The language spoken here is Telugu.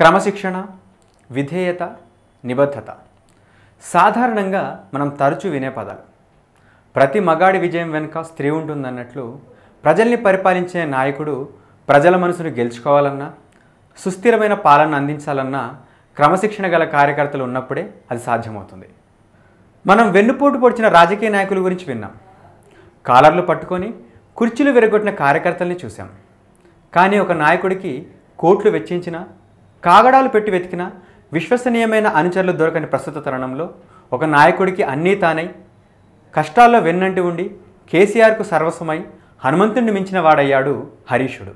క్రమశిక్షణ విధేయత నిబద్ధత సాధారణంగా మనం తరచూ వినే పదాలు ప్రతి మగాడి విజయం వెనుక స్త్రీ ఉంటుందన్నట్లు ప్రజల్ని పరిపాలించే నాయకుడు ప్రజల మనసును గెలుచుకోవాలన్నా సుస్థిరమైన పాలన అందించాలన్నా క్రమశిక్షణ గల కార్యకర్తలు ఉన్నప్పుడే అది సాధ్యమవుతుంది మనం వెన్నుపోటు పొడిచిన రాజకీయ నాయకుల గురించి విన్నాం కాలర్లు పట్టుకొని కుర్చీలు విరగొట్టిన కార్యకర్తల్ని చూశాం కానీ ఒక నాయకుడికి కోట్లు వెచ్చించిన కాగడాలు పెట్టి వెతికినా విశ్వసనీయమైన అనుచరులు దొరకని ప్రస్తుత తరుణంలో ఒక నాయకుడికి అన్నీ తానై కష్టాల్లో వెన్నంటి ఉండి కేసీఆర్కు సర్వస్వమై హనుమంతుణ్ణి మించిన వాడయ్యాడు హరీషుడు